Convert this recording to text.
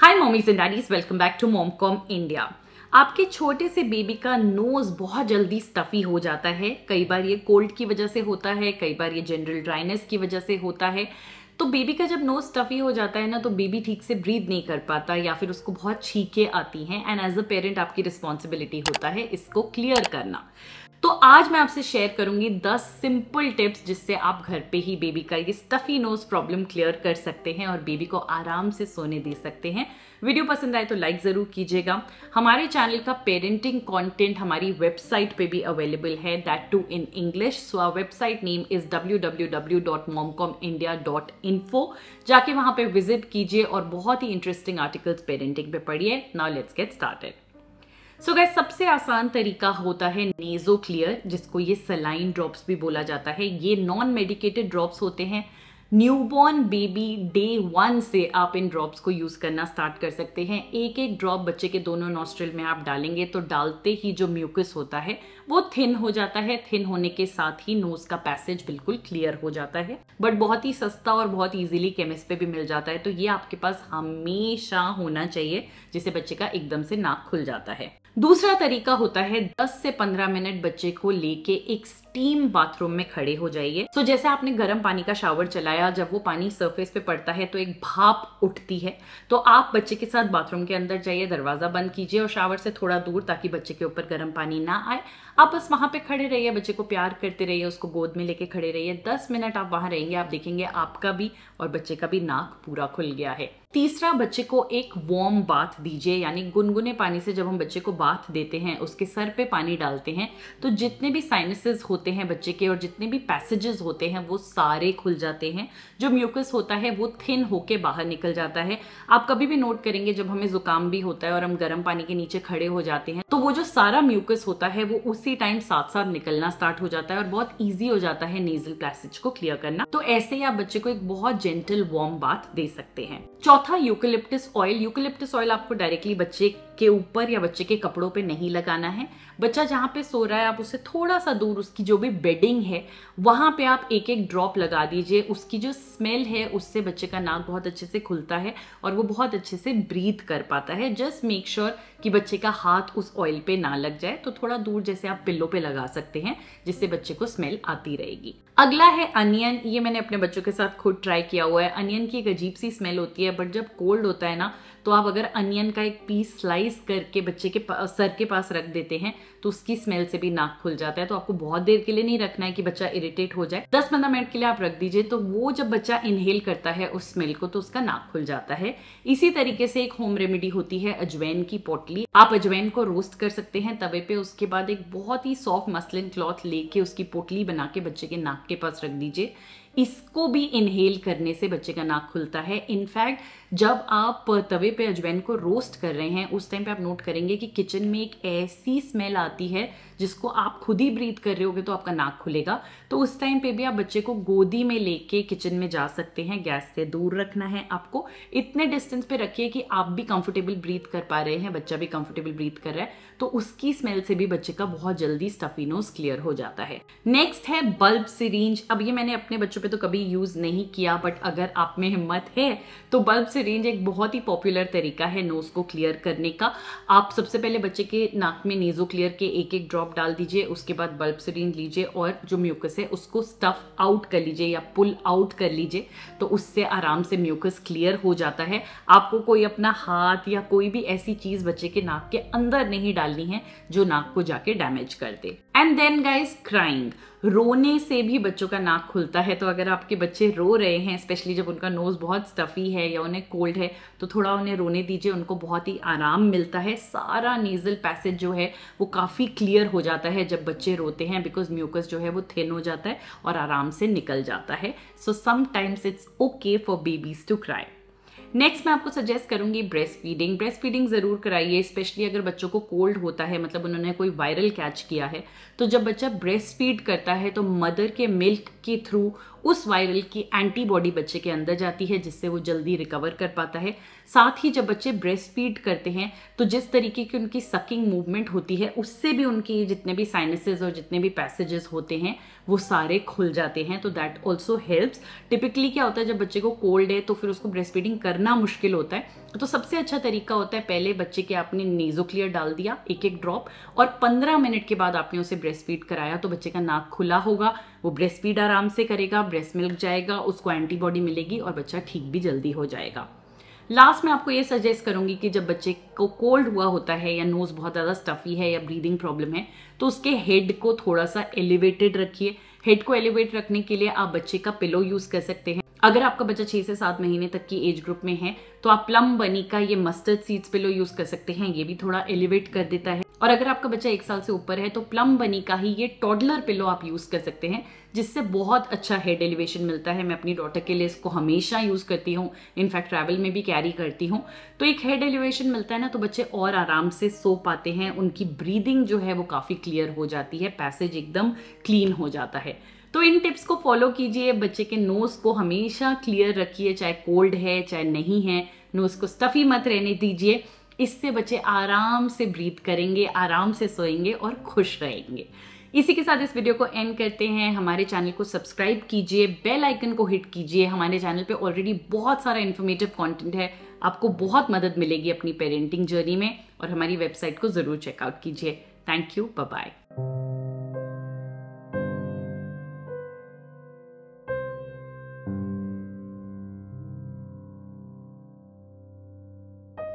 hi mommies and daddies welcome back to Momcom India आपके छोटे से बेबी का नोज़ बहुत जल्दी स्टफ़ी हो जाता है कई बार ये कोल्ड की वजह से होता है कई बार ये जनरल ड्राइनेस की वजह से होता है तो बेबी का जब नोज स्टफी हो जाता है ना तो बेबी ठीक से ब्रीद नहीं कर पाता या फिर उसको बहुत छीके आती हैं एंड एज अ पेरेंट आपकी रिस्पॉन्सिबिलिटी होता है इसको क्लियर करना तो आज मैं आपसे शेयर करूंगी 10 सिंपल टिप्स जिससे आप घर पे ही बेबी का ये स्टफी नोज प्रॉब्लम क्लियर कर सकते हैं और बेबी को आराम से सोने दे सकते हैं वीडियो पसंद आए तो लाइक ज़रूर कीजिएगा हमारे चैनल का पेरेंटिंग कंटेंट हमारी वेबसाइट पे भी अवेलेबल है that too in English so our website name is W W W dot mom com India dot info जाके वहाँ पर विजिट कीजिए और बहुत ही इंटरेस्टिंग आर्टिकल्स पेरेंटिंग पे पढ़िए now let's get started so guys सबसे आसान तरीका होता है नेजो क्लियर जिसको ये सलाइन ड्रॉप्स भी बोला जाता है ये नॉन मेडिकेटेड ड्रॉप्स होते हैं न्यूबॉर्न बेबी डे वन से आप इन ड्रॉप्स को यूज़ करना स्टार्ट कर सकते हैं एक एक ड्रॉप बच्चे के दोनों नॉस्ट्रल में आप डालेंगे तो डालते ही जो म्यूकस होता है वो थिन हो जाता है थिन होने के साथ ही नोज का पैसेज बिल्कुल क्लियर हो जाता है बट बहुत ही सस्ता और बहुत ईजिली केमिस्ट पे भी मिल जाता है तो ये आपके पास हमेशा होना चाहिए जिससे बच्चे का एकदम से नाक खुल जाता है दूसरा तरीका होता है 10 से 15 मिनट बच्चे को लेके एक स्टीम बाथरूम में खड़े हो जाइए सो so, जैसे आपने गर्म पानी का शावर चलाया जब वो पानी सरफेस पे पड़ता है तो एक भाप उठती है तो आप बच्चे के साथ बाथरूम के अंदर जाइए दरवाजा बंद कीजिए और शावर से थोड़ा दूर ताकि बच्चे के ऊपर गर्म पानी ना आए आप बस वहां पर खड़े रहिए बच्चे को प्यार करते रहिए उसको गोद में लेके खड़े रहिए दस मिनट आप वहां रहेंगे आप देखेंगे आपका भी और बच्चे का भी नाक पूरा खुल गया है तीसरा बच्चे को एक वार्म बाथ दीजिए यानी गुनगुने पानी से जब हम बच्चे को बाथ देते हैं उसके सर पे पानी डालते हैं तो जितने भी साइनसेस होते हैं बच्चे के और जितने भी पैसेजेस होते हैं वो सारे खुल जाते हैं जो म्यूकस होता है वो थिन होके बाहर निकल जाता है आप कभी भी नोट करेंगे जब हमें जुकाम भी होता है और हम गर्म पानी के नीचे खड़े हो जाते हैं तो वो जो सारा म्यूकस होता है वो उसी टाइम साथ साथ निकलना स्टार्ट हो जाता है और बहुत ईजी हो जाता है नेजल पैसेज को क्लियर करना तो ऐसे ही आप बच्चे को एक बहुत जेंटल वार्म बाथ दे सकते हैं चौथा यूकलिप्टिस ऑयल यूकलिप्टिस ऑयल आपको डायरेक्टली बच्चे के ऊपर या बच्चे के कपड़ों पे नहीं लगाना है बच्चा जहाँ पे सो रहा है आप उसे थोड़ा सा दूर उसकी जो भी बेडिंग है वहाँ पे आप एक एक ड्रॉप लगा दीजिए उसकी जो स्मेल है उससे बच्चे का नाक बहुत अच्छे से खुलता है और वो बहुत अच्छे से ब्रीथ कर पाता है जस्ट मेक श्योर कि बच्चे का हाथ उस ऑयल पे ना लग जाए तो थोड़ा दूर जैसे आप पिल्लो पे लगा सकते हैं जिससे बच्चे को स्मेल आती रहेगी अगला है अनियन ये मैंने अपने बच्चों के साथ खुद ट्राई किया हुआ है अनियन की एक अजीब सी स्मेल होती है बट जब कोल्ड होता है ना तो आप अगर अनियन का एक पीस स्लाइस करके बच्चे के सर के पास रख देते हैं तो उसकी स्मेल से भी नाक खुल जाता है तो आपको बहुत देर के लिए नहीं रखना है कि बच्चा इरिटेट हो जाए दस पंद्रह मिनट के लिए आप रख दीजिए तो वो जब बच्चा इनहेल करता है उस स्मेल को तो उसका नाक खुल जाता है इसी तरीके से एक होम रेमेडी होती है अजवैन की पोटली आप अजवैन को रोस्ट कर सकते हैं तवे पे उसके बाद एक बहुत ही सॉफ्ट मसलिन क्लॉथ लेके उसकी पोटली बना के बच्चे के नाक के पास रख दीजिए इसको भी इनहेल करने से बच्चे का नाक खुलता है इनफैक्ट जब आप तवे पे अजवैन को रोस्ट कर रहे हैं उस टाइम पे आप नोट करेंगे कि किचन में एक ऐसी स्मेल आती है जिसको आप खुद ही ब्रीथ कर रहे होगे तो आपका नाक खुलेगा तो उस टाइम पे भी आप बच्चे को गोदी में लेके किचन में जा सकते हैं गैस से दूर रखना है आपको इतने डिस्टेंस पे रखिए कि आप भी कंफर्टेबल ब्रीथ कर पा रहे हैं बच्चा भी कंफर्टेबल ब्रीथ कर रहा है तो उसकी स्मेल से भी बच्चे का बहुत जल्दी स्टफिनोज क्लियर हो जाता है नेक्स्ट है बल्ब सिरिंज अब ये मैंने अपने बच्चों पर पे तो कभी यूज़ नहीं किया बट अगर आप में हिम्मत है तो बल्ब से रेंज एक बहुत ही पॉपुलर तरीका है नोज़ को क्लियर करने का आप सबसे पहले बच्चे के नाक में नेजो क्लियर के एक एक ड्रॉप डाल दीजिए उसके बाद बल्ब से रेंज लीजिए और जो म्यूकस है उसको स्टफ आउट कर लीजिए या पुल आउट कर लीजिए तो उससे आराम से म्यूकस क्लियर हो जाता है आपको कोई अपना हाथ या कोई भी ऐसी चीज़ बच्चे के नाक के अंदर नहीं डालनी है जो नाक को जाके डैमेज कर दे एंड देन गाइज क्राइंग रोने से भी बच्चों का नाक खुलता है तो अगर आपके बच्चे रो रहे हैं स्पेशली जब उनका नोज़ बहुत स्टफ़ी है या उन्हें कोल्ड है तो थोड़ा उन्हें रोने दीजिए उनको बहुत ही आराम मिलता है सारा नेज़ल पैसेज जो है वो काफ़ी क्लियर हो जाता है जब बच्चे रोते हैं बिकॉज म्यूकस जो है वो थिन हो जाता है और आराम से निकल जाता है so sometimes it's okay for babies to cry next मैं आपको सजेस्ट करूंगी ब्रेस्ट फीडिंग ब्रेस्ट फीडिंग ज़रूर कराइए स्पेशली अगर बच्चों को कोल्ड होता है मतलब उन्होंने कोई वायरल कैच किया है तो जब बच्चा ब्रेस्ट फीड करता है तो मदर के मिल्क के थ्रू उस वायरल की एंटीबॉडी बच्चे के अंदर जाती है जिससे वो जल्दी रिकवर कर पाता है साथ ही जब बच्चे ब्रेस्ट फीड करते हैं तो जिस तरीके की उनकी सकिंग मूवमेंट होती है उससे भी उनकी जितने भी साइनसेज और जितने भी पैसेजेस होते हैं वो सारे खुल जाते हैं तो दैट ऑल्सो हेल्प्स टिपिकली क्या होता है जब बच्चे को कोल्ड है तो फिर उसको ब्रेस्ट फीडिंग करना मुश्किल होता है तो सबसे अच्छा तरीका होता है पहले बच्चे के आपने नेजो क्लियर डाल दिया एक एक ड्रॉप और पंद्रह मिनट के बाद आपने उसे ब्रेस्ट फीड कराया तो बच्चे का नाक खुला होगा वो ब्रेस्ट फीड आराम से करेगा ब्रेस्ट मिल्क जाएगा उसको एंटीबॉडी मिलेगी और बच्चा ठीक भी जल्दी हो जाएगा लास्ट में आपको ये सजेस्ट करूंगी कि जब बच्चे को कोल्ड हुआ होता है या नोज़ बहुत ज़्यादा स्टफी है या ब्रीदिंग प्रॉब्लम है तो उसके हेड को थोड़ा सा एलिवेटेड रखिए हेड को एलिवेट रखने के लिए आप बच्चे का पिलो यूज़ कर सकते हैं अगर आपका बच्चा छह से सात महीने तक की एज ग्रुप में है तो आप प्लम बनी का ये मस्टर्ड सीड्स पिलो यूज़ कर सकते हैं ये भी थोड़ा एलिवेट कर देता है और अगर आपका बच्चा एक साल से ऊपर है तो प्लम बनी का ही ये टॉडलर पिलो आप यूज़ कर सकते हैं जिससे बहुत अच्छा हेड एलिवेशन मिलता है मैं अपनी डॉटर के लिए इसको हमेशा यूज़ करती हूँ इनफैक्ट ट्रैवल में भी कैरी करती हूँ तो एक हेड एलिवेशन मिलता है ना तो बच्चे और आराम से सो पाते हैं उनकी ब्रीदिंग जो है वो काफ़ी क्लियर हो जाती है पैसेज एकदम क्लीन हो जाता है तो इन टिप्स को फॉलो कीजिए बच्चे के नोज़ को हमेशा क्लियर रखिए चाहे कोल्ड है चाहे नहीं है नोज़ को स्टफ़ी मत रहने दीजिए इससे बच्चे आराम से ब्रीथ करेंगे आराम से सोएंगे और खुश रहेंगे इसी के साथ इस वीडियो को एंड करते हैं हमारे चैनल को सब्सक्राइब कीजिए बेल आइकन को हिट कीजिए हमारे चैनल पे ऑलरेडी बहुत सारा इन्फॉर्मेटिव कंटेंट है आपको बहुत मदद मिलेगी अपनी पेरेंटिंग जर्नी में और हमारी वेबसाइट को ज़रूर चेकआउट कीजिए थैंक यू बाय